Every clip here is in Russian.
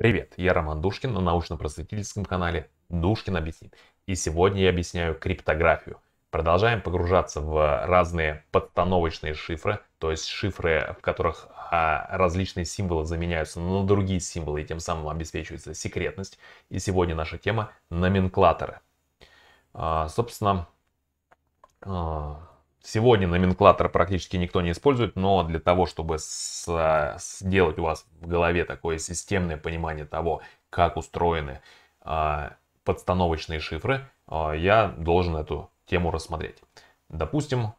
Привет, я Роман Душкин на научно-просветительском канале Душкин объяснит. И сегодня я объясняю криптографию. Продолжаем погружаться в разные подстановочные шифры, то есть шифры, в которых а, различные символы заменяются на другие символы и тем самым обеспечивается секретность. И сегодня наша тема номенклаторы. А, собственно, а, Сегодня номенклатор практически никто не использует, но для того, чтобы сделать у вас в голове такое системное понимание того, как устроены а, подстановочные шифры, а, я должен эту тему рассмотреть. Допустим,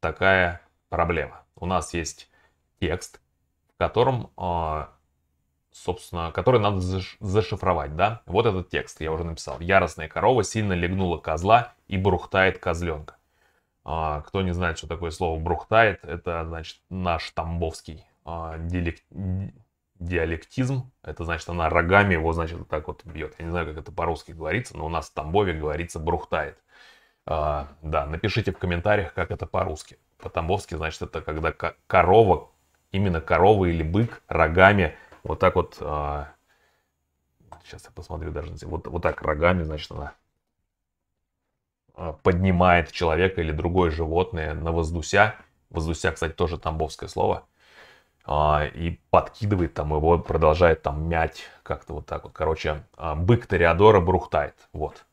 такая проблема. У нас есть текст, в котором, а, собственно, который надо зашифровать, да? Вот этот текст я уже написал. Яростная корова сильно легнула козла и брухтает козленка. А, кто не знает, что такое слово "брухтает"? это значит наш тамбовский а, диалект, диалектизм. Это значит, она рогами его, значит, вот так вот бьет. Я не знаю, как это по-русски говорится, но у нас в Тамбове говорится брухтает. А, да, напишите в комментариях, как это по-русски. По-тамбовски, значит, это когда корова, именно корова или бык рогами вот так вот... Сейчас я посмотрю даже. Вот, вот так рогами, значит, она Э, поднимает человека или другое животное на воздуся. Воздуся, кстати, тоже тамбовское слово. А, и подкидывает там его, продолжает там мять как-то вот так вот. Короче, а, бык Тореадора брухтает. Вот.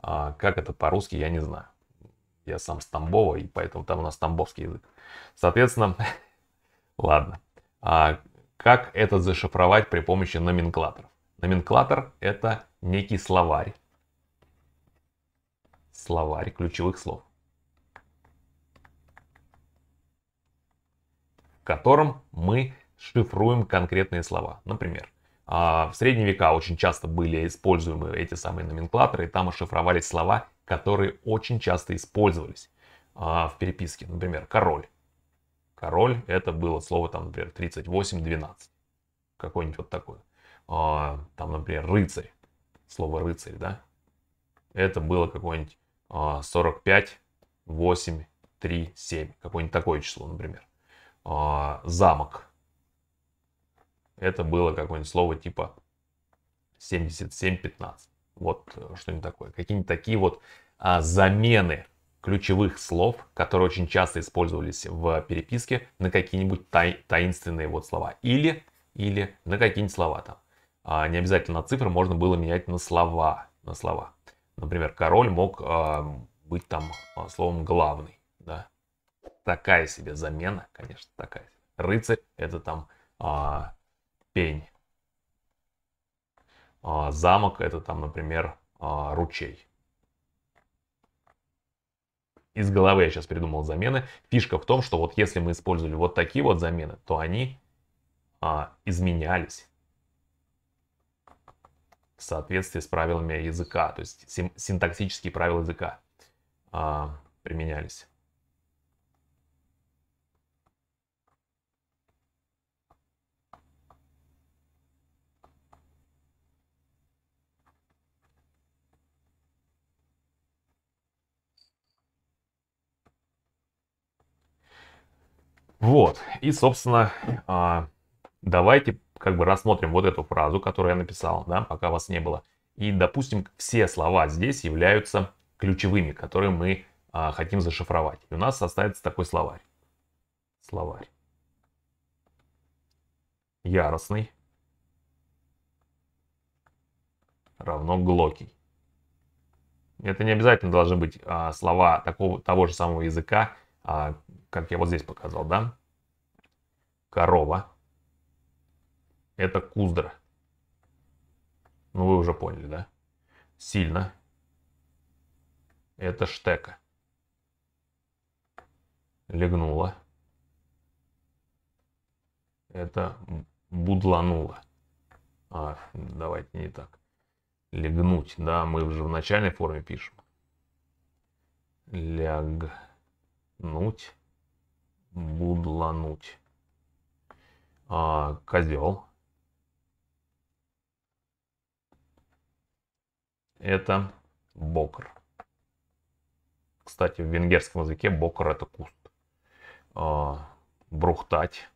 А, как это по-русски, я не знаю. Я сам с Тамбова, и поэтому там у нас тамбовский язык. Соответственно, ладно. Как это зашифровать при помощи номенклаторов? Номенклатор – это некий словарь, словарь ключевых слов, в котором мы шифруем конкретные слова. Например, а, в средние века очень часто были используемы эти самые номенклаторы, и там ошифровались слова, которые очень часто использовались а, в переписке. Например, король. Король это было слово, там, например, 38-12. Какое-нибудь вот такой. А, там, например, рыцарь. Слово рыцарь, да? Это было какое-нибудь 45, 8, 3, 7. Какое-нибудь такое число, например. А, замок. Это было какое-нибудь слово типа 77, 15. Вот э, что-нибудь такое. Какие-нибудь такие вот а, замены ключевых слов, которые очень часто использовались в переписке, на какие-нибудь тай, таинственные вот слова. Или, или на какие-нибудь слова там. А, не обязательно на цифры, можно было менять на слова. На слова. Например, король мог э, быть там а, словом главный, да. Такая себе замена, конечно, такая. Рыцарь это там э, пень. Э, замок это там, например, э, ручей. Из головы я сейчас придумал замены. Фишка в том, что вот если мы использовали вот такие вот замены, то они а, изменялись соответствии с правилами языка, то есть синтаксические правила языка а, применялись. Вот, и, собственно, а, давайте как бы рассмотрим вот эту фразу, которую я написал, да, пока вас не было. И, допустим, все слова здесь являются ключевыми, которые мы а, хотим зашифровать. И у нас остается такой словарь. Словарь. Яростный. Равно глокий. Это не обязательно должны быть а, слова такого, того же самого языка, а, как я вот здесь показал, да? Корова это Куздра. Ну, вы уже поняли, да? Сильно. Это Штека. Легнула. Это будланула. А, давайте не так. Легнуть, да, мы уже в начальной форме пишем. Лягнуть, будлануть. А, козел. это бокр. Кстати, в венгерском языке бокр это куст. А, брухтать.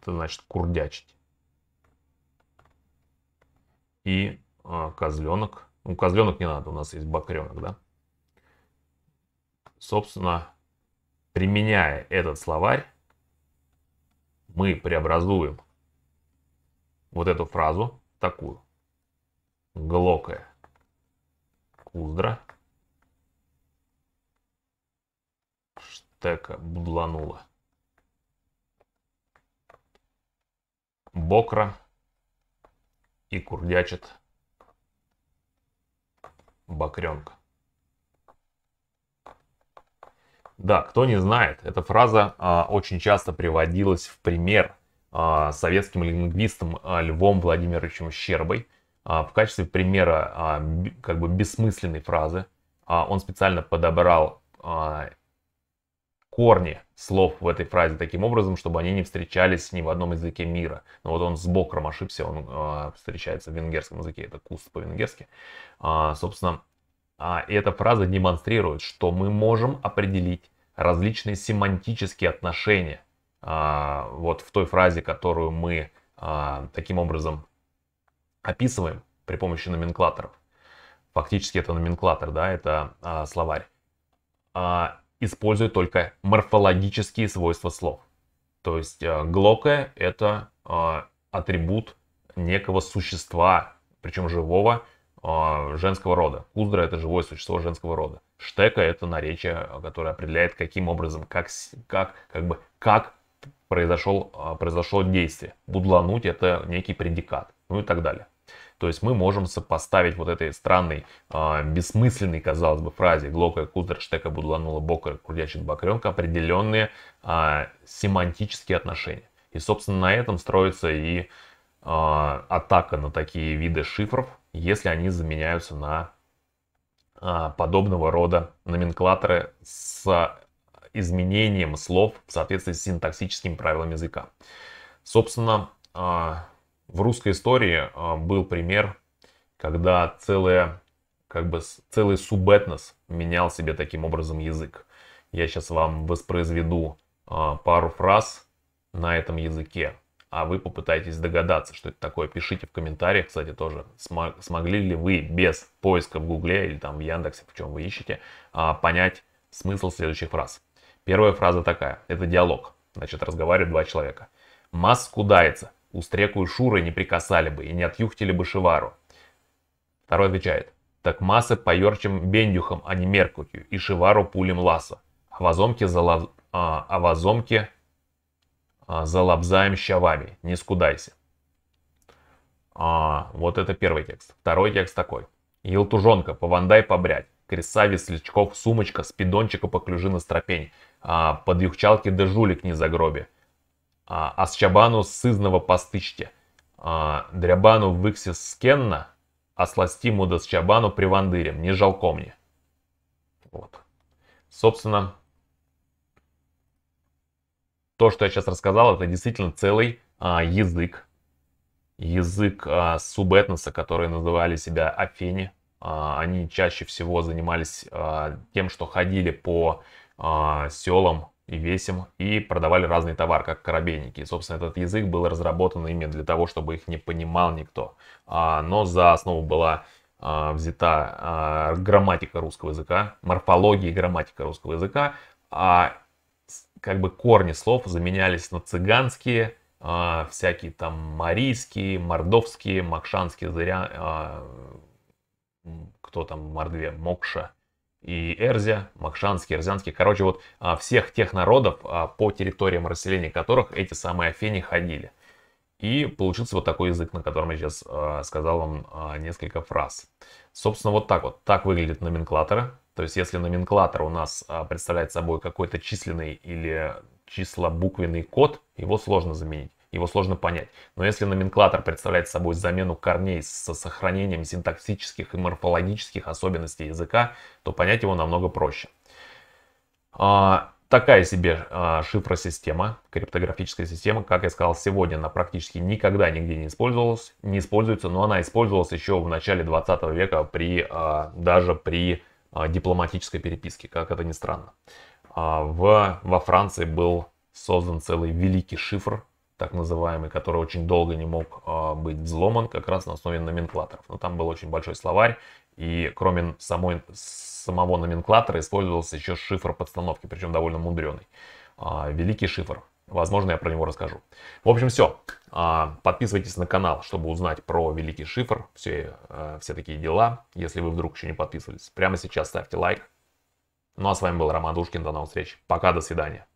Это значит курдячить. И а, козленок. Ну, козленок не надо, у нас есть бакренок, да? Собственно, применяя этот словарь, мы преобразуем вот эту фразу такую. Глокая. Куздра. Штека будланула. Бокра и курдячит бокренка. Да, кто не знает, эта фраза а, очень часто приводилась в пример а, советским лингвистом а, Львом Владимировичем Щербой а, в качестве примера как бы бессмысленной фразы. Он специально подобрал корни слов в этой фразе таким образом, чтобы они не встречались ни в одном языке мира. Но ну, вот он с бокром ошибся, он встречается в венгерском языке, это куст по-венгерски. Собственно, и эта фраза демонстрирует, что мы можем определить различные семантические отношения – а, вот в той фразе, которую мы а, таким образом описываем при помощи номенклаторов. Фактически это номенклатор, да, это а, словарь. использует только морфологические свойства слов. То есть глокая это атрибут некого существа, причем живого, женского рода. Куздра это живое существо женского рода. Штека это наречие, которое определяет каким образом, как, как, как бы, как произошел, а, произошло действие. Будлануть это некий предикат, ну и так далее. То есть мы можем сопоставить вот этой странной, э, бессмысленной, казалось бы, фразе «Глока Штека будланула Бокер крутящих бакренка» определенные э, а, семантические отношения. И, собственно, на этом строится и э, атака на такие виды шифров, если они заменяются на э, подобного рода номенклаторы с изменением слов в соответствии с синтаксическими правилами языка. Собственно, а, в русской истории а, был пример, когда целая, как бы, целый субэтнос менял себе таким образом язык. Я сейчас вам воспроизведу а, пару фраз на этом языке, а вы попытаетесь догадаться, что это такое. Пишите в комментариях, кстати, тоже, смогли ли вы без поиска в Гугле или там в Яндексе, в чем вы ищете, понять смысл следующих фраз. Первая фраза такая. Это диалог. Значит, разговаривают два человека. Мас кудается. и Шуры не прикасали бы и не отюхтили бы Шивару. Второй отвечает. Так массы поерчим бендюхом, а не меркутью, и Шивару пулем ласа. А вазомки залаз... а, а вазомки а, залобзаем щавами, не скудайся. А, вот это первый текст. Второй текст такой. Елтужонка, повандай побрять. Кресавец, сличков, сумочка, спидончика, поклюжи на стропень а, под юхчалки да жулик не загробе. А, а, с чабану сызного постычте, а, дрябану выксис скенна, а сластиму да счабану привандырем, не жалко мне. Вот. Собственно, то, что я сейчас рассказал, это действительно целый а, язык. Язык а, субэтноса, которые называли себя афени. А, они чаще всего занимались а, тем, что ходили по а, селам и весим и продавали разный товар, как корабельники. И, собственно, этот язык был разработан именно для того, чтобы их не понимал никто. А, но за основу была а, взята грамматика русского языка, морфология и грамматика русского языка, а как бы корни слов заменялись на цыганские, всякие там марийские, мордовские, макшанские, зыря, кто там в Мордве, Мокша, и Эрзя, Макшанский, эрзянские, короче, вот а, всех тех народов, а, по территориям расселения которых эти самые афени ходили. И получился вот такой язык, на котором я сейчас а, сказал вам несколько фраз. Собственно, вот так вот. Так выглядит номенклатора. То есть, если номенклатор у нас представляет собой какой-то численный или числобуквенный код, его сложно заменить его сложно понять. Но если номенклатор представляет собой замену корней со сохранением синтаксических и морфологических особенностей языка, то понять его намного проще. А, такая себе а, шифросистема, криптографическая система, как я сказал, сегодня она практически никогда нигде не использовалась, не используется, но она использовалась еще в начале 20 века при, а, даже при а, дипломатической переписке, как это ни странно. А, в, во Франции был создан целый великий шифр, так называемый, который очень долго не мог а, быть взломан как раз на основе номенклаторов. Но там был очень большой словарь, и кроме самой, самого номенклатора использовался еще шифр подстановки, причем довольно мудреный. А, великий шифр. Возможно, я про него расскажу. В общем, все. А, подписывайтесь на канал, чтобы узнать про великий шифр, все, все такие дела, если вы вдруг еще не подписывались. Прямо сейчас ставьте лайк. Ну а с вами был Роман Душкин. До новых встреч. Пока, до свидания.